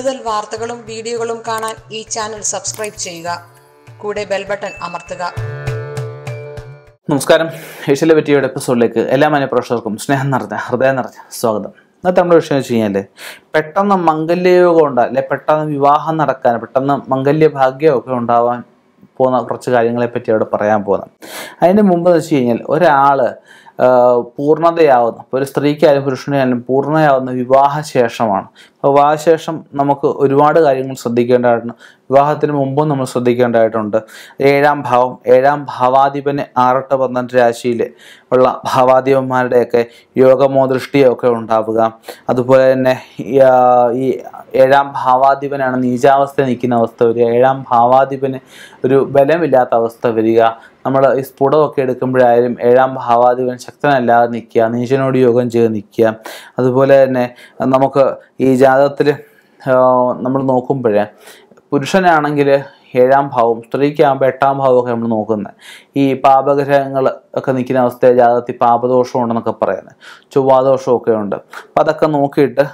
കൂടുതൽ വാർത്തകളും വീഡിയോകളും കാണാൻ ഈ ചാനൽ സബ്സ്ക്രൈബ് ചെയ്യുക കൂടെ ബെൽ ബട്ടൺ അമർത്തുക നമസ്കാരം ഏഷ്യയിലെ പറ്റിയുടെ എപ്പിസോഡിലേക്ക് എല്ലാ മനഃപ്രേക്ഷകർക്കും സ്നേഹം നിറഞ്ഞ ഹൃദയം നിറഞ്ഞ സ്വാഗതം ഇന്നത്തെ നമ്മുടെ വിഷയം വെച്ച് കഴിഞ്ഞാൽ പെട്ടെന്ന് മംഗല്യയോഗം ഉണ്ട് അല്ലെ പെട്ടെന്ന് വിവാഹം നടക്കാൻ പെട്ടെന്ന് മംഗല്യ ഭാഗ്യമൊക്കെ ഉണ്ടാവാൻ പോകുന്ന കുറച്ച് കാര്യങ്ങളെ പറ്റി അവിടെ പറയാൻ പോകുന്നത് അതിന് മുമ്പ് എന്ന് വെച്ച് കഴിഞ്ഞാൽ ഒരാൾ പൂർണ്ണതയാവുന്ന ഇപ്പോൾ ഒരു സ്ത്രീക്കായാലും പുരുഷനെയായാലും പൂർണ്ണയാവുന്ന വിവാഹശേഷമാണ് വിവാഹശേഷം നമുക്ക് ഒരുപാട് കാര്യങ്ങൾ ശ്രദ്ധിക്കേണ്ടതായിട്ടുണ്ട് വിവാഹത്തിന് മുമ്പും നമ്മൾ ശ്രദ്ധിക്കേണ്ടതായിട്ടുണ്ട് ഏഴാം ഭാവം ഏഴാം ഭാവാധിപന് ആറട്ട പന്ത്രണ്ട് രാശിയിൽ ഉള്ള ഭാവാധിപന്മാരുടെയൊക്കെ യോഗമോ ദൃഷ്ടിയോ ഒക്കെ ഉണ്ടാവുക അതുപോലെ തന്നെ ഈ ഏഴാം ഭാവാധിപനാണ് നീചാവസ്ഥ നിൽക്കുന്ന അവസ്ഥ വരിക ഏഴാം ഭാവാധിപന് ഒരു ബലമില്ലാത്ത അവസ്ഥ വരിക നമ്മൾ ഈ സ്ഫുടമൊക്കെ എടുക്കുമ്പോഴായാലും ഏഴാം ഭാവാധിപൻ ശക്തനല്ലാതെ നിൽക്കുക നീശനോട് യോഗം ചെയ്ത് നിൽക്കുക അതുപോലെ തന്നെ നമുക്ക് ഈ ജാതകത്തിൽ നമ്മൾ നോക്കുമ്പോഴേ പുരുഷനാണെങ്കിൽ ഏഴാം ഭാവം സ്ത്രീക്കാകുമ്പോൾ എട്ടാം ഭാവമൊക്കെ നമ്മൾ നോക്കുന്നത് ഈ പാപഗ്രഹങ്ങൾ ഒക്കെ നിൽക്കുന്ന അവസ്ഥയിൽ ജാതകത്തിൽ പാപദോഷം പറയുന്നത് ചൊവ്വാദോഷമൊക്കെ ഉണ്ട് അപ്പം അതൊക്കെ നോക്കിയിട്ട്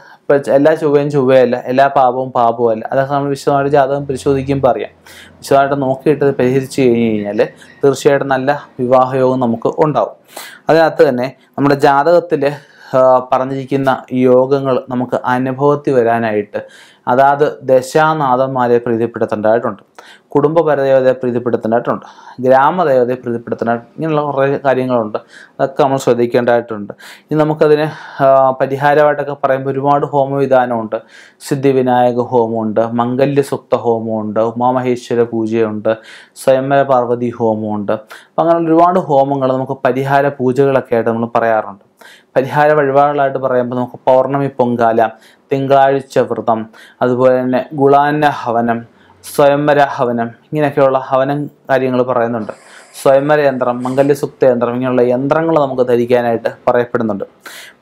എല്ലാ ചൊവ്വയും ചൊവ്വയല്ല എല്ലാ പാപവും പാപവുമല്ല അതൊക്കെ നമ്മൾ വിശദമായിട്ട് ജാതകം പരിശോധിക്കും പറയാം വിശദമായിട്ട് നോക്കിയിട്ട് പരിഹരിച്ചു കഴിഞ്ഞ് കഴിഞ്ഞാൽ തീർച്ചയായിട്ടും നല്ല വിവാഹയോഗം നമുക്ക് ഉണ്ടാവും അതിനകത്ത് തന്നെ നമ്മുടെ ജാതകത്തിൽ പറഞ്ഞിരിക്കുന്ന യോഗങ്ങൾ നമുക്ക് അനുഭവത്തിൽ വരാനായിട്ട് അതാത് ദശാനാഥന്മാരെ പ്രീതിപ്പെടുത്തേണ്ടതായിട്ടുണ്ട് കുടുംബപരദേവതയെ പ്രീതിപ്പെടുത്തേണ്ടതായിട്ടുണ്ട് ഗ്രാമദേവതയെ പ്രീതിപ്പെടുത്തേണ്ട ഇങ്ങനെയുള്ള കുറേ കാര്യങ്ങളുണ്ട് അതൊക്കെ നമ്മൾ ശ്രദ്ധിക്കേണ്ടതായിട്ടുണ്ട് ഇനി നമുക്കതിന് പരിഹാരമായിട്ടൊക്കെ പറയുമ്പോൾ ഒരുപാട് ഹോമവിധാനമുണ്ട് സിദ്ധിവിനായക ഹോമമുണ്ട് മംഗല്യസുക്ത ഹോമമുണ്ട് ഉമാമഹേശ്വര പൂജയുണ്ട് സ്വയംവര പാർവതി ഹോമമുണ്ട് അപ്പം അങ്ങനെ ഒരുപാട് ഹോമങ്ങൾ നമുക്ക് പരിഹാര പൂജകളൊക്കെ ആയിട്ട് നമ്മൾ പറയാറുണ്ട് പരിഹാര വഴിപാടുകളായിട്ട് പറയുമ്പോൾ നമുക്ക് പൗർണമി പൊങ്കാല തിങ്കളാഴ്ച വ്രതം അതുപോലെ തന്നെ ഗുളാന്ന ഹവനം സ്വയംവര ഹവനം ഇങ്ങനെയൊക്കെയുള്ള ഹവനം കാര്യങ്ങൾ പറയുന്നുണ്ട് സ്വയംവര യന്ത്രം മംഗല്യസുപ്ത യന്ത്രം ഇങ്ങനെയുള്ള യന്ത്രങ്ങൾ നമുക്ക് ധരിക്കാനായിട്ട് പറയപ്പെടുന്നുണ്ട്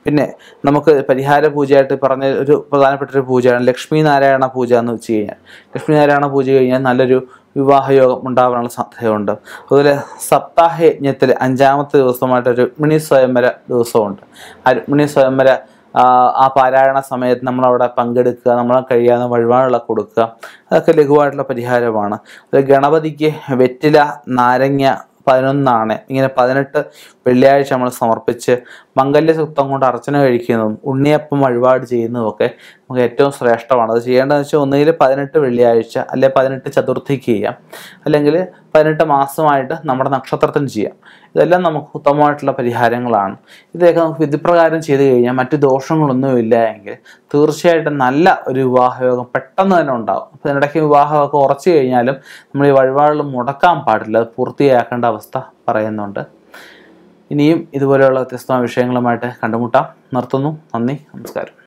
പിന്നെ നമുക്ക് പരിഹാര പൂജയായിട്ട് പറഞ്ഞ ഒരു പ്രധാനപ്പെട്ട ഒരു പൂജയാണ് ലക്ഷ്മി നാരായണ പൂജ എന്ന് വെച്ച് കഴിഞ്ഞാൽ ലക്ഷ്മി നാരായണ പൂജ കഴിഞ്ഞാൽ നല്ലൊരു വിവാഹയോഗം ഉണ്ടാവാനുള്ള സാധ്യതയുണ്ട് അതുപോലെ സപ്താഹ യജ്ഞത്തിൽ അഞ്ചാമത്തെ ദിവസമായിട്ടൊരു മിണി സ്വയംവര ദിവസമുണ്ട് ആ മിണി സ്വയംവര ആ പാരായണ സമയത്ത് നമ്മളവിടെ പങ്കെടുക്കുക നമ്മളെ കഴിയാവുന്ന വഴിപാടുള്ള കൊടുക്കുക അതൊക്കെ ലഘുവായിട്ടുള്ള പരിഹാരമാണ് ഗണപതിക്ക് വെറ്റില നാരങ്ങ പതിനൊന്നാണ് ഇങ്ങനെ പതിനെട്ട് വെള്ളിയാഴ്ച നമ്മൾ സമർപ്പിച്ച് മംഗല്യ മംഗല്യസൂക്തം കൊണ്ട് അർച്ചന കഴിക്കുന്നതും ഉണ്ണിയപ്പം വഴിപാട് ചെയ്യുന്നതും ഒക്കെ നമുക്ക് ഏറ്റവും ശ്രേഷ്ഠമാണ് അത് ചെയ്യേണ്ടതെന്ന് വെച്ചാൽ ഒന്നുകിൽ പതിനെട്ട് വെള്ളിയാഴ്ച അല്ലെങ്കിൽ പതിനെട്ട് ചതുർത്ഥിക്ക് ചെയ്യാം അല്ലെങ്കിൽ പതിനെട്ട് മാസമായിട്ട് നമ്മുടെ നക്ഷത്രത്തിന് ചെയ്യാം ഇതെല്ലാം നമുക്ക് ഉത്തമമായിട്ടുള്ള പരിഹാരങ്ങളാണ് ഇതൊക്കെ നമുക്ക് വിധിപ്രകാരം ചെയ്തു കഴിഞ്ഞാൽ മറ്റു ദോഷങ്ങളൊന്നും ഇല്ല എങ്കിൽ തീർച്ചയായിട്ടും നല്ല ഒരു വിവാഹയോഗം പെട്ടെന്ന് തന്നെ ഉണ്ടാകും അപ്പോൾ ഇതിനിടയ്ക്ക് വിവാഹമൊക്കെ ഉറച്ചു കഴിഞ്ഞാലും നമ്മൾ ഈ വഴിപാടുകൾ മുടക്കാൻ പാടില്ല അത് പൂർത്തിയാക്കേണ്ട അവസ്ഥ പറയുന്നുണ്ട് ഇനിയും ഇതുപോലെയുള്ള വ്യത്യസ്തമായ വിഷയങ്ങളുമായിട്ട് കണ്ടുമുട്ടാം നിർത്തുന്നു നന്ദി നമസ്കാരം